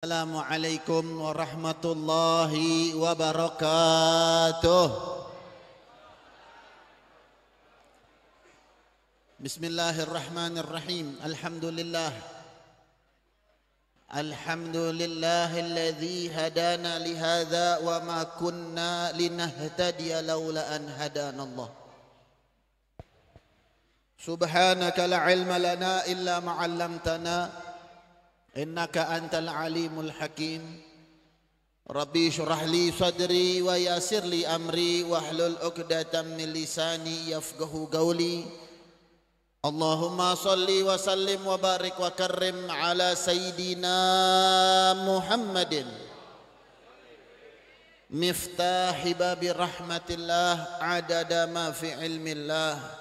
السلام عليكم ورحمة الله وبركاته بسم الله الرحمن الرحيم الحمد لله الحمد لله الذي هدانا لهذا وما كنا لنهتدي لولا أن هدانا الله سبحانك لا علم لنا إلا ما علمتنا إنك أنت العليم الحكيم ربي اشرح لي صدري ويسر لي أمري واحلل عقدة من لساني يفقه قولي اللهم صل وسلم وبارك وكرم على سيدنا محمد مفتاح باب رحمة الله عدد ما في علم الله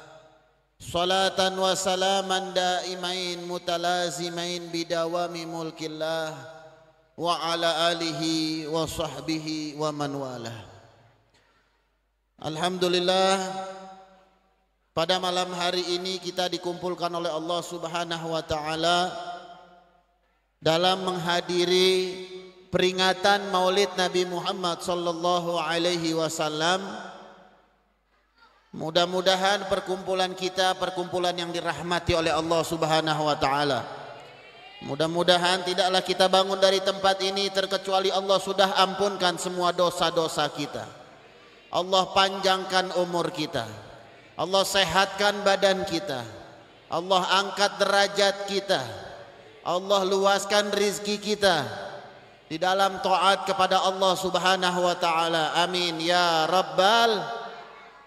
salatan wa salaman daimain mutalazimain bidawami mulkillah wa ala alihi wa sahbihi wa man walah Alhamdulillah pada malam hari ini kita dikumpulkan oleh Allah Subhanahu wa taala dalam menghadiri peringatan Maulid Nabi Muhammad sallallahu alaihi wasallam Mudah-mudahan perkumpulan kita perkumpulan yang dirahmati oleh Allah Subhanahu wa taala. Mudah-mudahan tidaklah kita bangun dari tempat ini terkecuali Allah sudah ampunkan semua dosa-dosa kita. Allah panjangkan umur kita. Allah sehatkan badan kita. Allah angkat derajat kita. Allah luaskan rizki kita di dalam taat kepada Allah Subhanahu wa taala. Amin ya rabbal alamin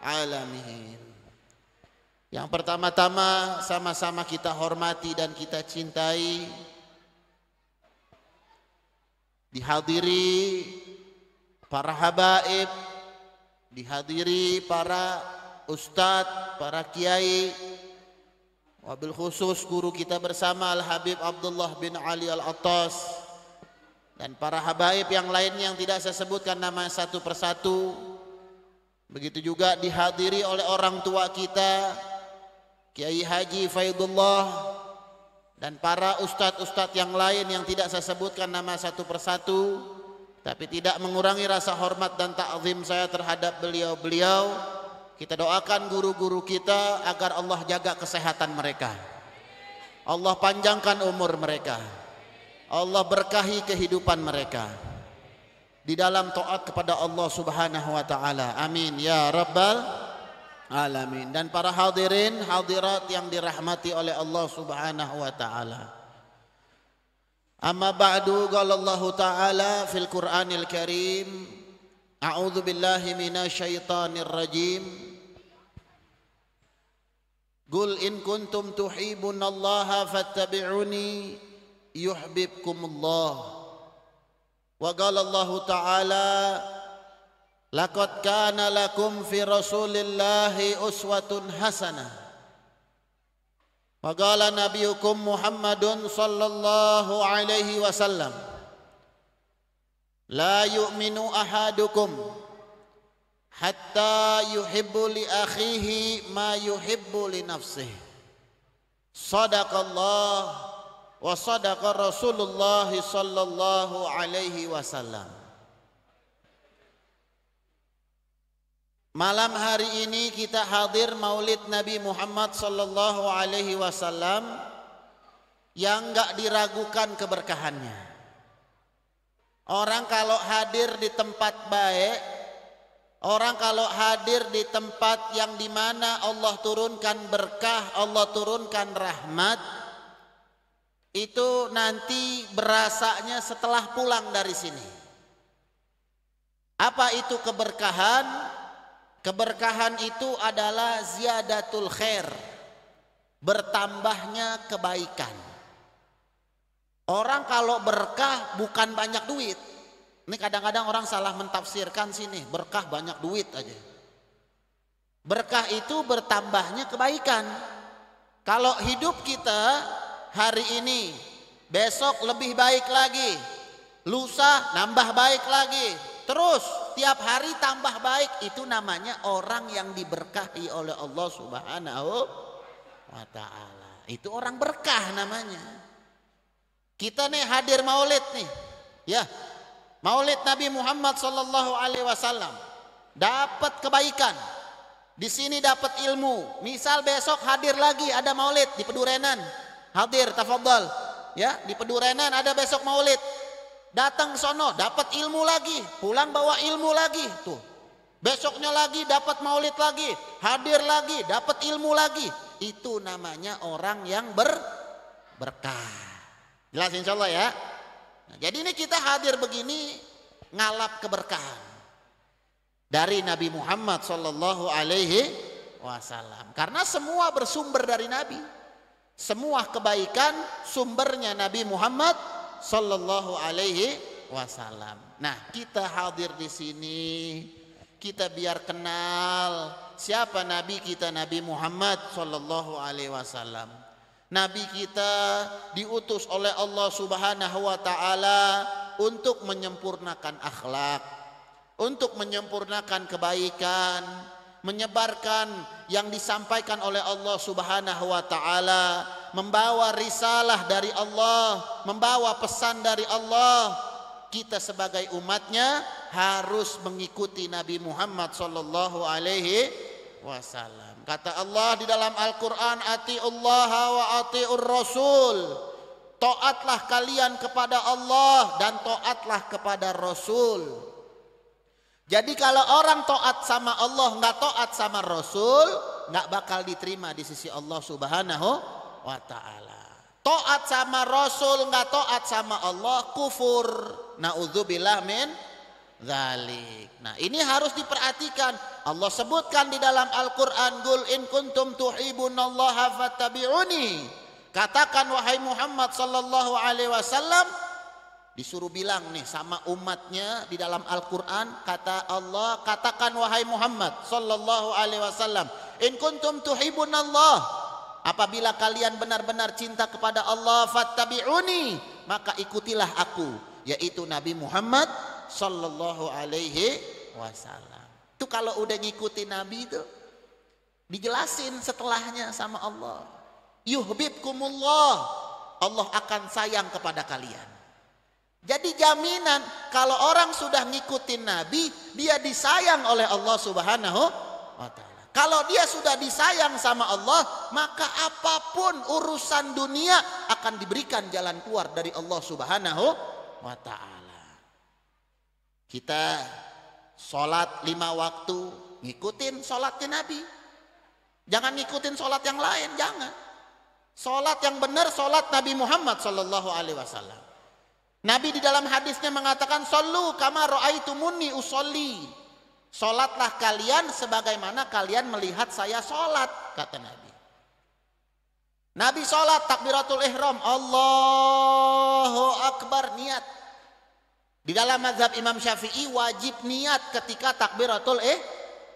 alamin. Yang pertama-tama sama-sama kita hormati dan kita cintai dihadiri para habaib, dihadiri para ustadz, para kiai, wabil khusus guru kita bersama Al-Habib Abdullah bin Ali Al-Attas dan para habaib yang lain yang tidak saya sebutkan nama satu persatu Begitu juga dihadiri oleh orang tua kita Kiai Haji Faidullah dan para ustadz-ustadz yang lain yang tidak saya sebutkan nama satu persatu tapi tidak mengurangi rasa hormat dan takzim saya terhadap beliau-beliau kita doakan guru-guru kita agar Allah jaga kesehatan mereka Allah panjangkan umur mereka Allah berkahi kehidupan mereka di dalam taat kepada Allah Subhanahu wa taala. Amin ya rabbal alamin. Dan para hadirin, hadirat yang dirahmati oleh Allah Subhanahu wa taala. Amma ba'du qala Allah taala fil Qur'anil Karim A'udzu billahi minasyaitonir rajim Gul in kuntum tuhibunallaha fattabi'uni yuhibbukumullahu وقال الله تعالى لقد كان لكم في رسول الله أسوة حسنة وقال نبيكم محمد صلى الله عليه وسلم لا يؤمن أحدكم حتى يحب لأخيه ما يحب لنفسه صدق الله wa sadaqa Rasulullah sallallahu alaihi wasallam. Malam hari ini kita hadir Maulid Nabi Muhammad sallallahu alaihi wasallam yang enggak diragukan keberkahannya. Orang kalau hadir di tempat baik, orang kalau hadir di tempat yang dimana Allah turunkan berkah, Allah turunkan rahmat, itu nanti berasanya setelah pulang dari sini. Apa itu keberkahan? Keberkahan itu adalah ziyadatul khair, bertambahnya kebaikan. Orang kalau berkah bukan banyak duit. Ini kadang-kadang orang salah mentafsirkan sini, berkah banyak duit aja. Berkah itu bertambahnya kebaikan. Kalau hidup kita hari ini, besok lebih baik lagi, lusa nambah baik lagi, terus tiap hari tambah baik itu namanya orang yang diberkahi oleh Allah Subhanahu wa taala. Itu orang berkah namanya. Kita nih hadir Maulid nih. Ya. Maulid Nabi Muhammad sallallahu alaihi wasallam dapat kebaikan. Di sini dapat ilmu. Misal besok hadir lagi ada Maulid di Pedurenan, hadir tafadhol ya di Pedurenan ada besok maulid datang sono dapat ilmu lagi pulang bawa ilmu lagi tuh besoknya lagi dapat maulid lagi hadir lagi dapat ilmu lagi itu namanya orang yang ber berkah jelas insyaallah ya nah, jadi ini kita hadir begini ngalap keberkahan dari Nabi Muhammad Shallallahu Alaihi Wasallam karena semua bersumber dari Nabi semua kebaikan sumbernya Nabi Muhammad sallallahu alaihi wasallam. Nah, kita hadir di sini kita biar kenal siapa nabi kita Nabi Muhammad sallallahu alaihi wasallam. Nabi kita diutus oleh Allah Subhanahu wa taala untuk menyempurnakan akhlak, untuk menyempurnakan kebaikan, menyebarkan yang disampaikan oleh Allah Subhanahu wa taala, membawa risalah dari Allah, membawa pesan dari Allah. Kita sebagai umatnya harus mengikuti Nabi Muhammad sallallahu alaihi wasallam. Kata Allah di dalam Al-Qur'an, "Atiullaha wa atiur rasul." Taatlah kalian kepada Allah dan taatlah kepada Rasul. Jadi kalau orang toat sama Allah nggak toat sama Rasul nggak bakal diterima di sisi Allah Subhanahu wa taala. Toat sama Rasul nggak toat sama Allah kufur. Nauzubillah min Zalik. Nah, ini harus diperhatikan. Allah sebutkan di dalam Al-Qur'an, "Gul in kuntum tuhibbunallaha fattabi'uni." Katakan wahai Muhammad sallallahu alaihi wasallam, Disuruh bilang nih sama umatnya di dalam Al-Qur'an kata Allah katakan wahai Muhammad sallallahu alaihi wasallam in kuntum tuhibun Allah apabila kalian benar-benar cinta kepada Allah fattabi'uni maka ikutilah aku yaitu Nabi Muhammad sallallahu alaihi wasallam. Itu kalau udah ngikutin Nabi itu dijelasin setelahnya sama Allah. Yuhibbukumullah. Allah akan sayang kepada kalian. Jadi jaminan kalau orang sudah ngikutin Nabi, dia disayang oleh Allah Subhanahu wa taala. Kalau dia sudah disayang sama Allah, maka apapun urusan dunia akan diberikan jalan keluar dari Allah Subhanahu wa taala. Kita sholat lima waktu, ngikutin sholatnya Nabi. Jangan ngikutin sholat yang lain, jangan. Sholat yang benar, sholat Nabi Muhammad Shallallahu Alaihi Wasallam. Nabi di dalam hadisnya mengatakan solu aitu muni usoli Solatlah kalian sebagaimana kalian melihat saya solat, kata Nabi. Nabi solat takbiratul ihram, Allahu Akbar niat. Di dalam mazhab Imam Syafi'i wajib niat ketika takbiratul eh,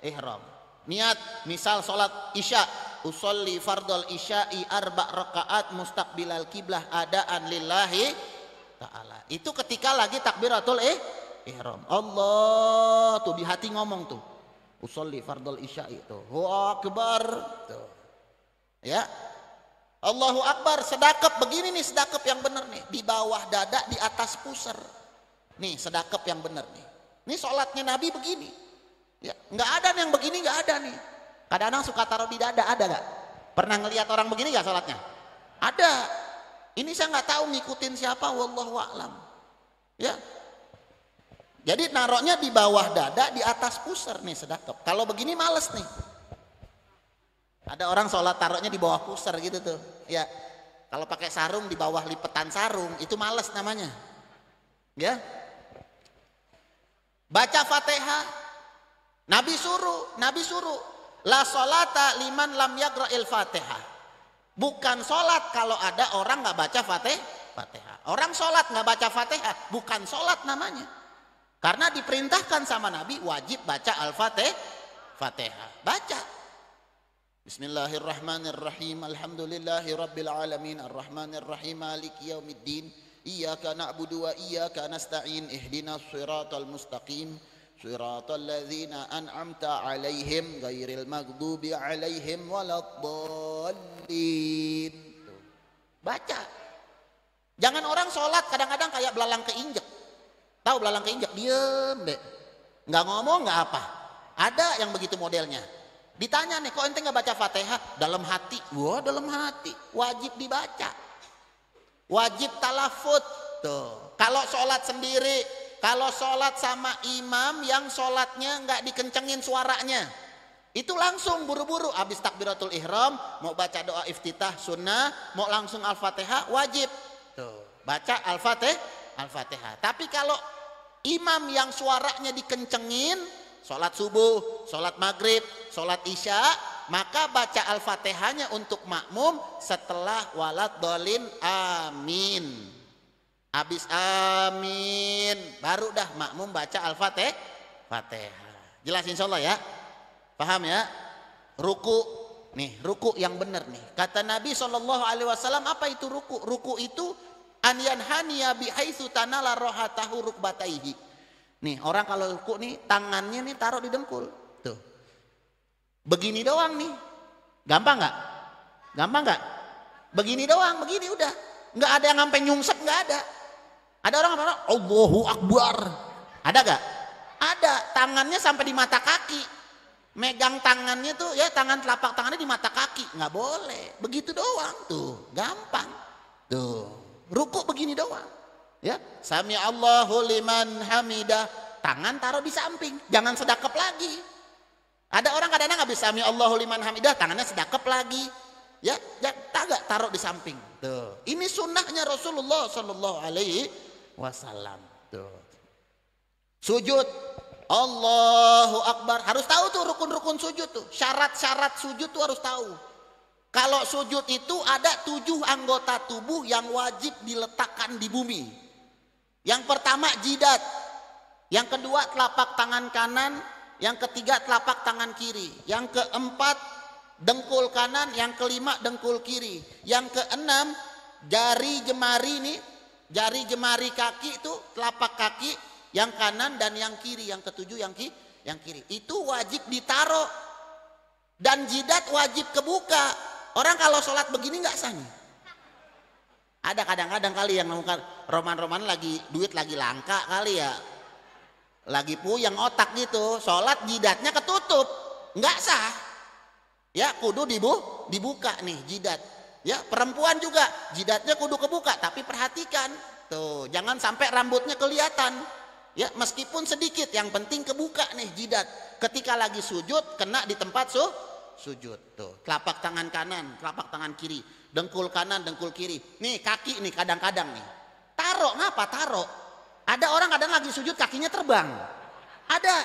ihram. Niat misal solat isya, usoli fardol isya'i arba rakaat mustaqbilal kiblah adaan lillahi taala. Itu ketika lagi takbiratul eh ihram. Allah tuh di hati ngomong tuh. Usolli fardol isya itu. Hu akbar. Tuh. Ya. Allahu akbar sedakep begini nih sedakep yang benar nih di bawah dada di atas pusar. Nih sedakep yang benar nih. nih sholatnya Nabi begini. Ya, nggak ada nih yang begini nggak ada nih. Kadang-kadang suka taruh di dada ada nggak? Pernah ngelihat orang begini nggak sholatnya? Ada. Ini saya nggak tahu ngikutin siapa, wallahu a'lam. Ya. Jadi naroknya di bawah dada, di atas pusar nih sedekap. Kalau begini males nih. Ada orang sholat taroknya di bawah pusar gitu tuh. Ya. Kalau pakai sarung di bawah lipetan sarung itu males namanya. Ya. Baca Fatihah. Nabi suruh, Nabi suruh, la solata liman lam yaqra'il Fatihah. Bukan sholat kalau ada orang nggak baca fatihah. Orang sholat nggak baca fatihah, bukan sholat namanya. Karena diperintahkan sama Nabi wajib baca al-fatihah. Baca. Bismillahirrahmanirrahim. Alhamdulillahirobbilalamin. Alrahmanirrahim. alamin. Arrahmanirrahim. Maliki yaumiddin. Iyyaka na'budu wa iyyaka nasta'in. Ihdinas siratal mustaqim. صراط الذين أنعمت عليهم غير المغضوب عليهم ولا الضالين baca jangan orang sholat kadang-kadang kayak belalang keinjek tahu belalang keinjek diem deh nggak ngomong nggak apa ada yang begitu modelnya ditanya nih kok ente nggak baca fatihah dalam hati wah dalam hati wajib dibaca wajib talafut tuh kalau sholat sendiri kalau sholat sama imam yang sholatnya nggak dikencengin suaranya itu langsung buru-buru habis takbiratul ihram mau baca doa iftitah sunnah mau langsung al-fatihah wajib tuh baca al-fatih al-fatihah tapi kalau imam yang suaranya dikencengin sholat subuh sholat maghrib sholat isya maka baca al-fatihahnya untuk makmum setelah walad dolin amin Habis amin, baru dah makmum baca Al-Fatih. Fatihah. Jelas insya Allah ya. Paham ya? Ruku. Nih, ruku yang benar nih. Kata Nabi Shallallahu alaihi wasallam, apa itu ruku? Ruku itu anian yanhaniya bi tanala rohatahu rukbataihi. Nih, orang kalau ruku nih tangannya nih taruh di dengkul. Tuh. Begini doang nih. Gampang nggak? Gampang nggak? Begini doang, begini udah. Nggak ada yang sampai nyungsep, nggak ada. Ada orang apa? Allahu Akbar. Ada gak? Ada. Tangannya sampai di mata kaki. Megang tangannya tuh ya tangan telapak tangannya di mata kaki. Gak boleh. Begitu doang tuh. Gampang. Tuh. Ruku begini doang. Ya. Sami Allahu liman hamidah. Tangan taruh di samping. Jangan sedekap lagi. Ada orang kadang-kadang habis sami Allahu liman hamidah tangannya sedekap lagi. Ya, ya gak taruh di samping. Tuh. Ini sunnahnya Rasulullah sallallahu alaihi wasallam. Tuh. Sujud Allahu Akbar. Harus tahu tuh rukun-rukun sujud tuh. Syarat-syarat sujud tuh harus tahu. Kalau sujud itu ada tujuh anggota tubuh yang wajib diletakkan di bumi. Yang pertama jidat. Yang kedua telapak tangan kanan. Yang ketiga telapak tangan kiri. Yang keempat dengkul kanan. Yang kelima dengkul kiri. Yang keenam jari jemari ini. Jari jemari kaki itu telapak kaki yang kanan dan yang kiri, yang ketujuh yang ki, yang kiri. Itu wajib ditaruh dan jidat wajib kebuka. Orang kalau sholat begini nggak sah nih. Ada kadang-kadang kali yang nemukan roman-roman lagi duit lagi langka kali ya. Lagi puyeng otak gitu, sholat jidatnya ketutup, nggak sah. Ya kudu dibu, dibuka nih jidat. Ya, perempuan juga jidatnya kudu kebuka tapi perhatikan. Tuh, jangan sampai rambutnya kelihatan. Ya, meskipun sedikit yang penting kebuka nih jidat. Ketika lagi sujud kena di tempat su sujud. Tuh, telapak tangan kanan, telapak tangan kiri, dengkul kanan, dengkul kiri. Nih, kaki nih kadang-kadang nih. Taruh ngapa? Taruh. Ada orang kadang lagi sujud kakinya terbang. Ada.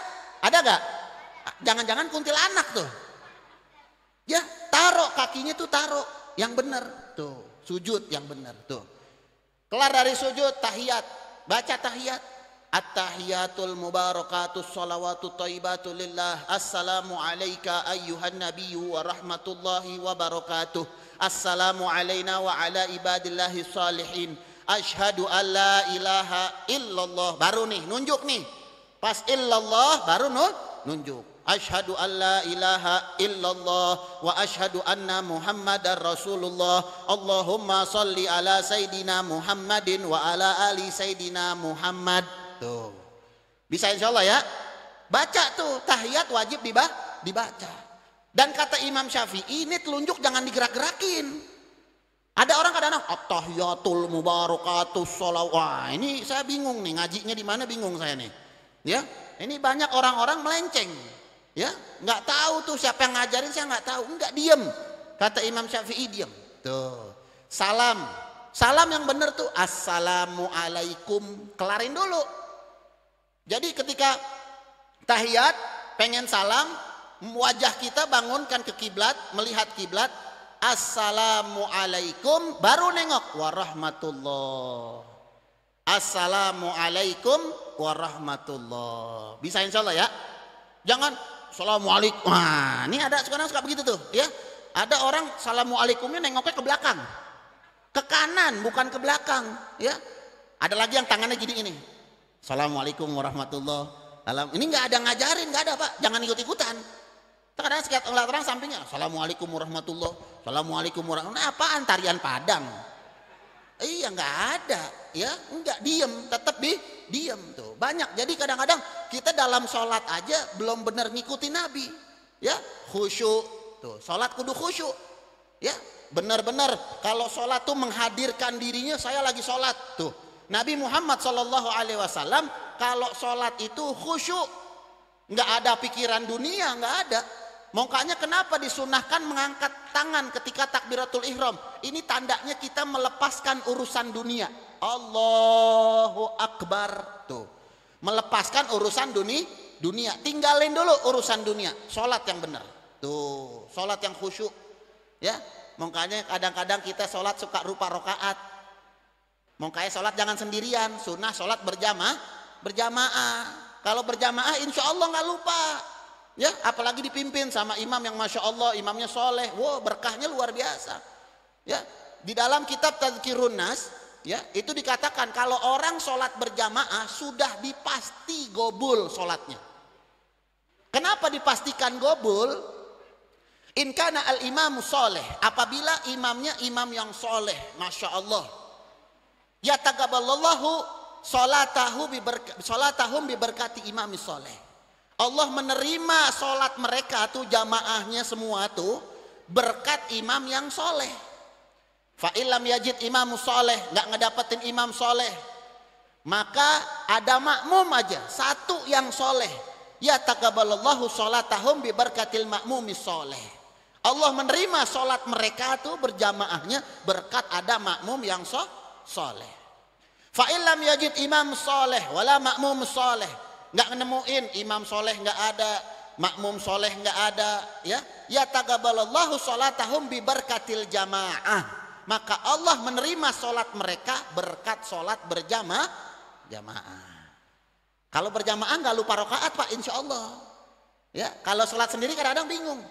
Ada gak? Jangan-jangan kuntilanak tuh. Ya, taruh kakinya tuh taruh yang benar tuh, sujud yang benar tuh. Kelar dari sujud tahiyat, baca tahiyat. At-tahiyatul mubarakatus salawatu taibatu lillah. Assalamu alayka ayyuhan nabiyyu wa rahmatullahi wa barakatuh. Assalamu alayna wa ala ibadillahi salihin. Ashadu an la ilaha illallah. Baru nih, nunjuk nih. Pas illallah baru nun, nunjuk. Ashadu an la ilaha illallah wa ashadu anna Muhammadan Rasulullah. Allahumma salli ala sayyidina Muhammadin wa ala ali sayyidina Muhammad. Tuh. Bisa insya Allah ya? Baca tuh tahiyat wajib dibaca. Dan kata Imam Syafi'i ini telunjuk jangan digerak-gerakin. Ada orang kadang-kadang at-tahiyatul mubarakatus shalaw. ini saya bingung nih ngajinya di mana bingung saya nih. Ya, ini banyak orang-orang melenceng. Ya, nggak tahu tuh siapa yang ngajarin saya nggak tahu. Nggak diem. Kata Imam Syafi'i diem. Tuh. Salam. Salam yang benar tuh assalamualaikum. Kelarin dulu. Jadi ketika tahiyat pengen salam wajah kita bangunkan ke kiblat, melihat kiblat, assalamualaikum baru nengok warahmatullah. Assalamualaikum warahmatullah. Bisa insya Allah ya. Jangan Assalamualaikum. Wah, ini ada sekarang suka begitu tuh, ya. Ada orang Assalamualaikumnya nengoknya ke belakang. Ke kanan, bukan ke belakang, ya. Ada lagi yang tangannya gini ini. Assalamualaikum warahmatullahi Alam ini nggak ada ngajarin, nggak ada pak, jangan ikut-ikutan. Terkadang sekitar orang sampingnya, assalamualaikum warahmatullah, assalamualaikum warahmatullah. Nah, apaan tarian Padang? Iya nggak ada, ya nggak diem, tetap di diem tuh banyak. Jadi kadang-kadang kita dalam sholat aja belum benar ngikutin Nabi, ya khusyuk tuh sholat kudu khusyuk, ya benar-benar kalau sholat tuh menghadirkan dirinya saya lagi sholat tuh. Nabi Muhammad Shallallahu Alaihi Wasallam kalau sholat itu khusyuk, nggak ada pikiran dunia, nggak ada, Mongkanya kenapa disunahkan mengangkat tangan ketika takbiratul ihram? Ini tandanya kita melepaskan urusan dunia. Allahu Akbar tuh. Melepaskan urusan dunia, dunia. Tinggalin dulu urusan dunia. Sholat yang benar. Tuh, sholat yang khusyuk. Ya, mongkanya kadang-kadang kita sholat suka rupa rokaat. Mongkanya sholat jangan sendirian. Sunnah sholat berjamaah, berjamaah. Kalau berjamaah insya Allah nggak lupa Ya, apalagi dipimpin sama imam yang masya Allah, imamnya soleh, wow berkahnya luar biasa. Ya, di dalam kitab Tadkirun Nas, ya itu dikatakan kalau orang sholat berjamaah sudah dipasti gobul sholatnya. Kenapa dipastikan gobul? kana al imam soleh. Apabila imamnya imam yang soleh, masya Allah. Ya tagaballahu sholatahu biberkati, solatahum biberkati imam soleh. Allah menerima sholat mereka tuh jamaahnya semua tuh berkat imam yang soleh. Fa'ilam yajid imam soleh, nggak ngedapetin imam soleh. Maka ada makmum aja, satu yang soleh. Ya takabalallahu sholatahum biberkatil makmumi soleh. Allah menerima sholat mereka tuh berjamaahnya berkat ada makmum yang soleh. Fa'ilam yajid imam soleh, wala makmum soleh nggak nemuin imam soleh nggak ada makmum soleh nggak ada ya ya tagabalallahu solatahum biberkatil jamaah maka Allah menerima sholat mereka berkat sholat berjamaah jamaah kalau berjamaah nggak lupa rokaat pak insya Allah ya kalau sholat sendiri kadang-kadang bingung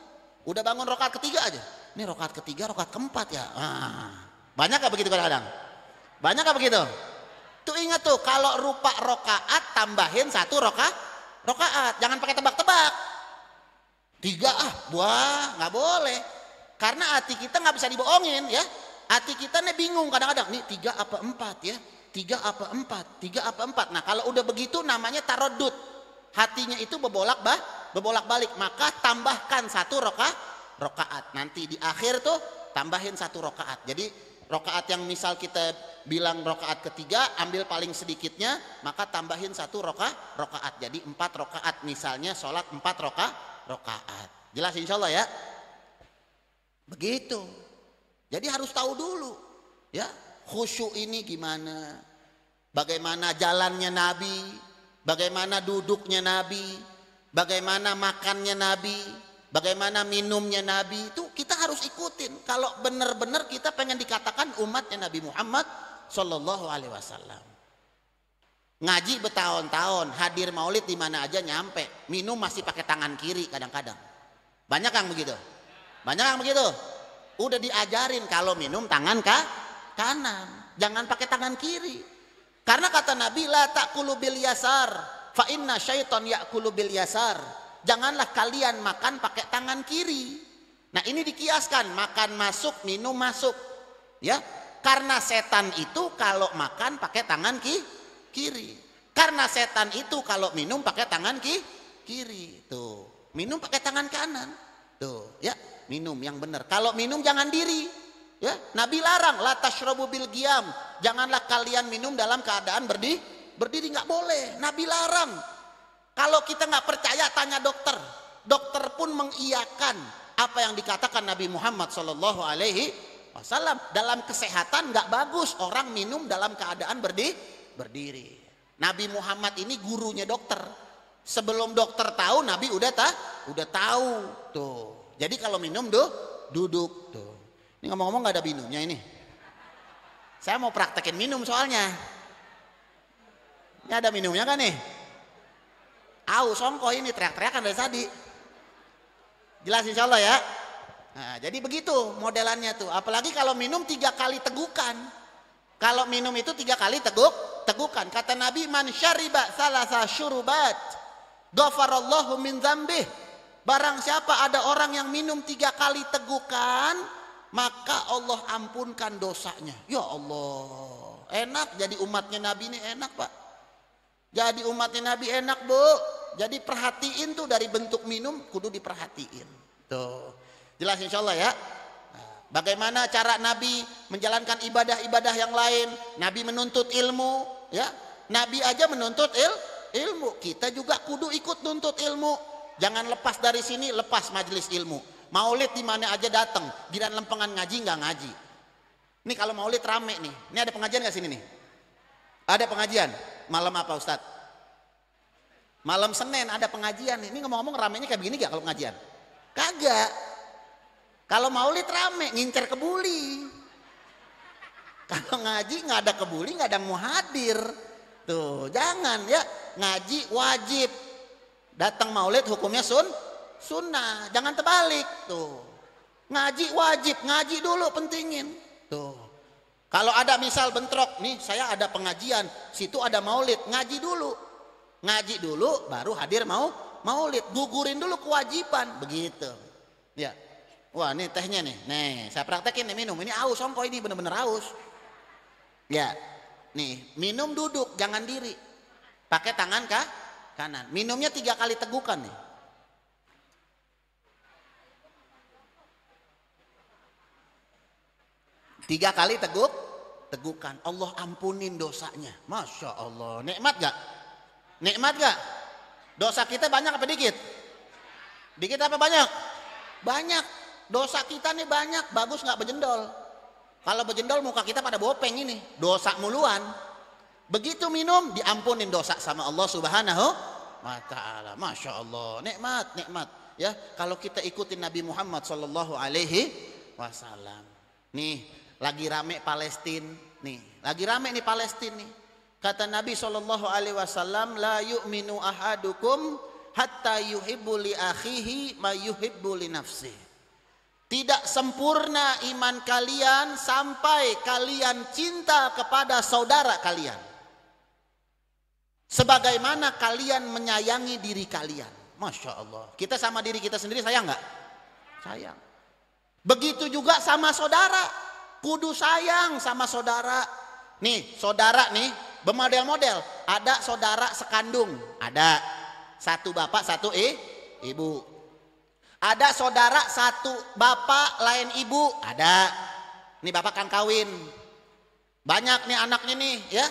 udah bangun rokaat ketiga aja ini rokaat ketiga rokaat keempat ya ah. banyak gak begitu kadang-kadang banyak gak begitu Tuh ingat tuh kalau rupa rokaat tambahin satu roka, rokaat. Jangan pakai tebak-tebak. Tiga ah, buah nggak boleh. Karena hati kita nggak bisa dibohongin ya. Hati kita nih bingung kadang-kadang. Nih tiga apa empat ya. Tiga apa empat, tiga apa empat. Nah kalau udah begitu namanya tarodut. Hatinya itu bebolak bah, bebolak balik. Maka tambahkan satu roka, rokaat. Nanti di akhir tuh tambahin satu rokaat. Jadi Rokaat yang misal kita bilang rokaat ketiga, ambil paling sedikitnya, maka tambahin satu roka, rokaat. Jadi empat rokaat misalnya sholat empat roka, rokaat. Jelas insya Allah ya. Begitu. Jadi harus tahu dulu ya khusyuk ini gimana, bagaimana jalannya Nabi, bagaimana duduknya Nabi, bagaimana makannya Nabi, bagaimana minumnya Nabi itu harus ikutin kalau benar-benar kita pengen dikatakan umatnya Nabi Muhammad Shallallahu Alaihi Wasallam. Ngaji bertahun-tahun, hadir maulid di mana aja nyampe, minum masih pakai tangan kiri kadang-kadang. Banyak yang begitu, banyak yang begitu. Udah diajarin kalau minum tangan ke kanan, jangan pakai tangan kiri. Karena kata Nabi la takulu bil yasar, fa inna syaiton yakulu bil yasar. Janganlah kalian makan pakai tangan kiri Nah ini dikiaskan makan masuk minum masuk ya karena setan itu kalau makan pakai tangan ki kiri karena setan itu kalau minum pakai tangan ki kiri tuh minum pakai tangan kanan tuh ya minum yang benar kalau minum jangan diri ya Nabi larang la tashrabu bil giam janganlah kalian minum dalam keadaan berdiri berdiri nggak boleh Nabi larang kalau kita nggak percaya tanya dokter dokter pun mengiyakan apa yang dikatakan Nabi Muhammad Shallallahu Alaihi Wasallam dalam kesehatan nggak bagus orang minum dalam keadaan berdi berdiri. Nabi Muhammad ini gurunya dokter. Sebelum dokter tahu Nabi udah tak udah tahu tuh. Jadi kalau minum tuh duduk tuh. Ini ngomong-ngomong nggak -ngomong ada minumnya ini. Saya mau praktekin minum soalnya. Ini ada minumnya kan nih? Au songko ini teriak-teriakan dari tadi. Jelas insya Allah ya. Nah, jadi begitu modelannya tuh. Apalagi kalau minum tiga kali tegukan. Kalau minum itu tiga kali teguk, tegukan. Kata Nabi, man syariba salasa syurubat. Ghafarallahu min zambih. Barang siapa ada orang yang minum tiga kali tegukan, maka Allah ampunkan dosanya. Ya Allah, enak jadi umatnya Nabi ini enak pak. Jadi umatnya Nabi enak bu. Jadi perhatiin tuh dari bentuk minum kudu diperhatiin. Tuh. Jelas insya Allah ya. Nah, bagaimana cara Nabi menjalankan ibadah-ibadah yang lain? Nabi menuntut ilmu, ya. Nabi aja menuntut il ilmu. Kita juga kudu ikut nuntut ilmu. Jangan lepas dari sini, lepas majelis ilmu. Maulid di mana aja datang, di lempengan ngaji nggak ngaji. Ini kalau maulid rame nih. Ini ada pengajian nggak sini nih? Ada pengajian. Malam apa Ustadz? Malam Senin ada pengajian. Ini ngomong-ngomong ramenya kayak begini gak kalau pengajian? Kagak. Kalau maulid rame, ngincer kebuli. Kalau ngaji nggak ada kebuli, nggak ada yang mau hadir. Tuh, jangan ya. Ngaji wajib. Datang maulid hukumnya sun, sunnah. Jangan terbalik. Tuh. Ngaji wajib, ngaji dulu pentingin. Tuh. Kalau ada misal bentrok, nih saya ada pengajian, situ ada maulid, ngaji dulu. Ngaji dulu baru hadir mau mau maulid. Gugurin dulu kewajiban begitu. Ya. Wah, ini tehnya nih. Nih, saya praktekin nih minum. Ini aus songko ini bener-bener aus. Ya. Nih, minum duduk, jangan diri. Pakai tangan kah? Kanan. Minumnya tiga kali tegukan nih. Tiga kali teguk, tegukan. Allah ampunin dosanya. Masya Allah. Nikmat gak? Nikmat gak? Dosa kita banyak apa dikit? Dikit apa banyak? Banyak. Dosa kita nih banyak, bagus gak berjendol. Kalau berjendol muka kita pada bopeng ini, dosa muluan. Begitu minum diampunin dosa sama Allah Subhanahu wa taala. Masya Allah, nikmat, nikmat. Ya, kalau kita ikutin Nabi Muhammad SAW. alaihi wasallam. Nih, lagi rame Palestina nih, lagi rame nih Palestina nih. Kata Nabi sallallahu Alaihi Wasallam, la yu'minu ahadukum hatta yuhibbu li akhihi ma yuhibbu li nafsi. Tidak sempurna iman kalian sampai kalian cinta kepada saudara kalian. Sebagaimana kalian menyayangi diri kalian. Masya Allah. Kita sama diri kita sendiri sayang nggak? Sayang. Begitu juga sama saudara. Kudu sayang sama saudara. Nih saudara nih Bermodel-model. Ada saudara sekandung. Ada. Satu bapak, satu eh, ibu. Ada saudara satu bapak, lain ibu. Ada. Ini bapak kan kawin. Banyak nih anaknya nih ya.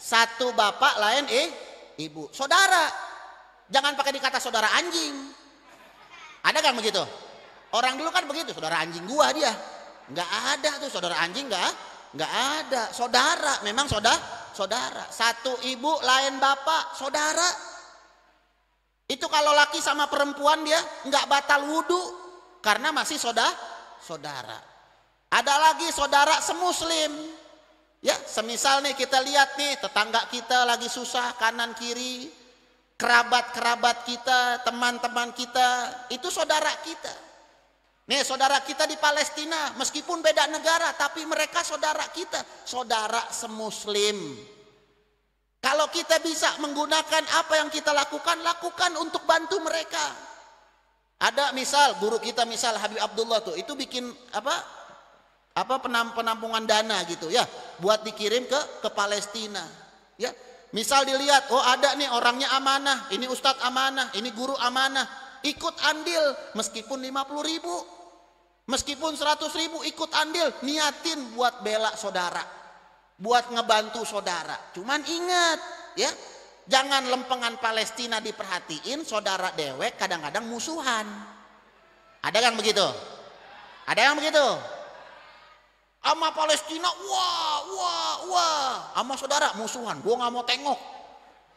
Satu bapak, lain eh, ibu. Saudara. Jangan pakai dikata saudara anjing. Ada kan begitu? Orang dulu kan begitu, saudara anjing gua dia. Nggak ada tuh saudara anjing nggak? Nggak ada. Saudara, memang saudara saudara. Satu ibu lain bapak, saudara. Itu kalau laki sama perempuan dia nggak batal wudhu karena masih saudara, saudara. Ada lagi saudara semuslim. Ya, semisal nih kita lihat nih tetangga kita lagi susah kanan kiri, kerabat-kerabat kita, teman-teman kita, itu saudara kita. Nih saudara kita di Palestina, meskipun beda negara, tapi mereka saudara kita, saudara semuslim. Kalau kita bisa menggunakan apa yang kita lakukan, lakukan untuk bantu mereka. Ada misal guru kita misal Habib Abdullah tuh, itu bikin apa? Apa penamp penampungan dana gitu ya, buat dikirim ke ke Palestina. Ya, misal dilihat, oh ada nih orangnya amanah, ini ustadz amanah, ini guru amanah, ikut andil meskipun 50 ribu Meskipun 100 ribu ikut andil, niatin buat bela saudara. Buat ngebantu saudara. Cuman ingat ya, jangan lempengan Palestina diperhatiin, saudara dewek kadang-kadang musuhan. Ada yang begitu? Ada yang begitu? Amat Palestina, wah, wah, wah. Amat saudara musuhan, Gue nggak mau tengok.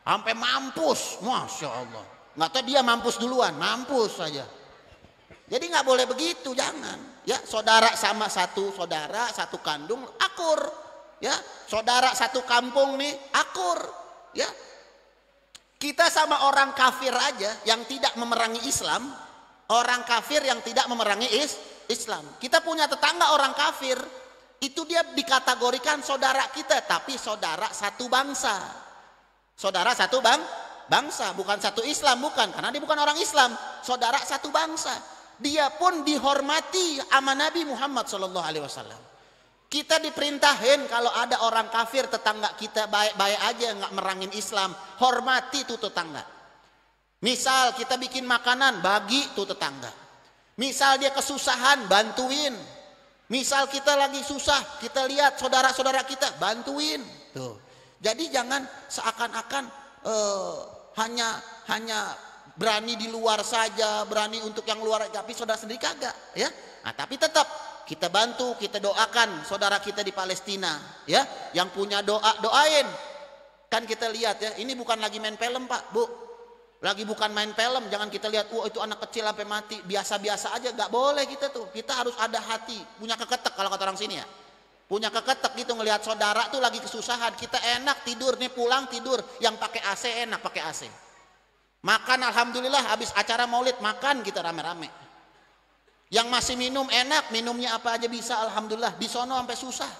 Sampai mampus, Masya Allah. Nggak tahu dia mampus duluan, mampus saja. Jadi nggak boleh begitu, jangan. Ya, saudara sama satu saudara, satu kandung, akur. Ya, saudara satu kampung nih, akur. Ya. Kita sama orang kafir aja yang tidak memerangi Islam, orang kafir yang tidak memerangi is, Islam. Kita punya tetangga orang kafir, itu dia dikategorikan saudara kita, tapi saudara satu bangsa. Saudara satu bang, bangsa, bukan satu Islam, bukan. Karena dia bukan orang Islam, saudara satu bangsa dia pun dihormati sama Nabi Muhammad Shallallahu Alaihi Wasallam. Kita diperintahin kalau ada orang kafir tetangga kita baik-baik aja nggak merangin Islam, hormati tuh tetangga. Misal kita bikin makanan, bagi tuh tetangga. Misal dia kesusahan, bantuin. Misal kita lagi susah, kita lihat saudara-saudara kita, bantuin. Tuh. Jadi jangan seakan-akan uh, hanya hanya berani di luar saja, berani untuk yang luar, tapi saudara sendiri kagak, ya. Nah, tapi tetap kita bantu, kita doakan saudara kita di Palestina, ya. Yang punya doa, doain. Kan kita lihat ya, ini bukan lagi main film, Pak, Bu. Lagi bukan main film, jangan kita lihat, wah oh, itu anak kecil sampai mati, biasa-biasa aja, gak boleh kita tuh. Kita harus ada hati, punya keketek kalau kata orang sini ya. Punya keketek gitu ngelihat saudara tuh lagi kesusahan, kita enak tidur nih pulang tidur, yang pakai AC enak pakai AC. Makan alhamdulillah habis acara maulid makan kita rame-rame. Yang masih minum enak, minumnya apa aja bisa alhamdulillah. Di sono sampai susah.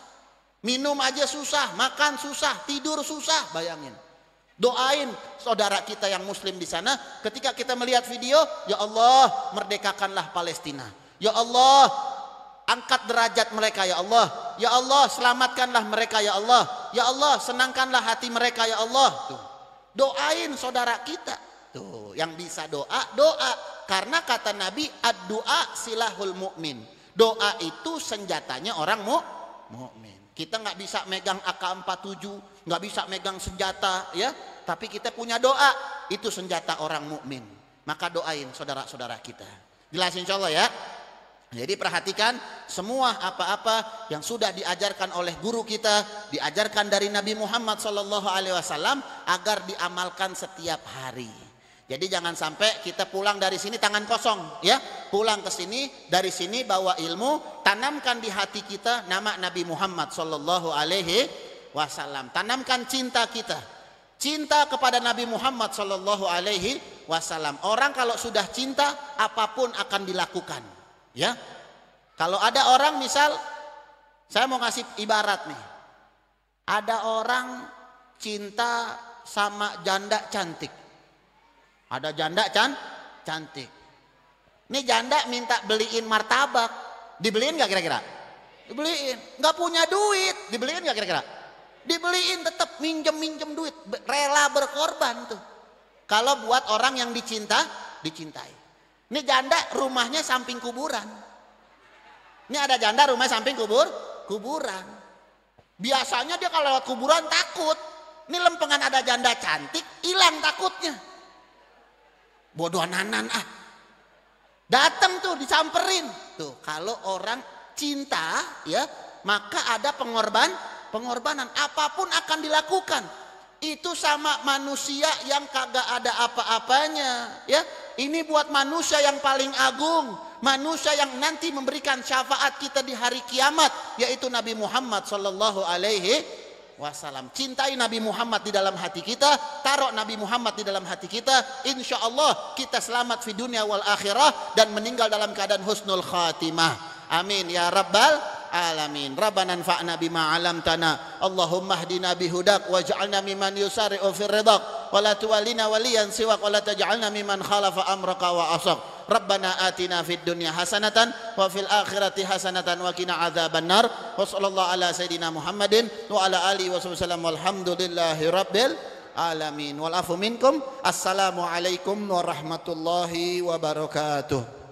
Minum aja susah, makan susah, tidur susah, bayangin. Doain saudara kita yang muslim di sana ketika kita melihat video, ya Allah, merdekakanlah Palestina. Ya Allah, angkat derajat mereka ya Allah. Ya Allah, selamatkanlah mereka ya Allah. Ya Allah, senangkanlah hati mereka ya Allah. Tuh. Doain saudara kita. Yang bisa doa, doa. Karena kata Nabi, ad-doa silahul mukmin. Doa itu senjatanya orang mu mukmin. Kita nggak bisa megang AK-47, nggak bisa megang senjata, ya. Tapi kita punya doa. Itu senjata orang mukmin. Maka doain saudara-saudara kita. Jelas insya Allah ya. Jadi perhatikan semua apa-apa yang sudah diajarkan oleh guru kita, diajarkan dari Nabi Muhammad SAW agar diamalkan setiap hari. Jadi jangan sampai kita pulang dari sini tangan kosong ya. Pulang ke sini dari sini bawa ilmu, tanamkan di hati kita nama Nabi Muhammad sallallahu alaihi wasallam. Tanamkan cinta kita. Cinta kepada Nabi Muhammad sallallahu alaihi wasallam. Orang kalau sudah cinta apapun akan dilakukan ya. Kalau ada orang misal saya mau kasih ibarat nih. Ada orang cinta sama janda cantik ada janda can cantik. Ini janda minta beliin martabak. Dibeliin gak kira-kira? Dibeliin. Gak punya duit. Dibeliin gak kira-kira? Dibeliin tetap minjem-minjem duit. Rela berkorban tuh. Kalau buat orang yang dicinta, dicintai. Ini janda rumahnya samping kuburan. Ini ada janda rumah samping kubur, kuburan. Biasanya dia kalau lewat kuburan takut. Ini lempengan ada janda cantik, hilang takutnya. Bodoh nanan ah. Datang tuh disamperin. Tuh, kalau orang cinta ya, maka ada pengorban, pengorbanan apapun akan dilakukan. Itu sama manusia yang kagak ada apa-apanya, ya. Ini buat manusia yang paling agung, manusia yang nanti memberikan syafaat kita di hari kiamat, yaitu Nabi Muhammad sallallahu alaihi wasallam. Cintai Nabi Muhammad di dalam hati kita, taruh Nabi Muhammad di dalam hati kita, insya Allah kita selamat di dunia wal akhirah dan meninggal dalam keadaan husnul khatimah. Amin ya rabbal alamin. Rabbana anfa'na bima 'allamtana. Allahumma hdina Hudak waj'alna mimman yusari'u fir ridak wa la tuwallina waliyan siwak wa taj'alna mimman khalafa amraka wa asaq. ربنا آتنا في الدنيا حسنة وفي الآخرة حسنة وقنا عذاب النار وصلى الله على سيدنا محمد وعلى آله وصحبه وسلم والحمد لله رب العالمين والعفو منكم السلام عليكم ورحمة الله وبركاته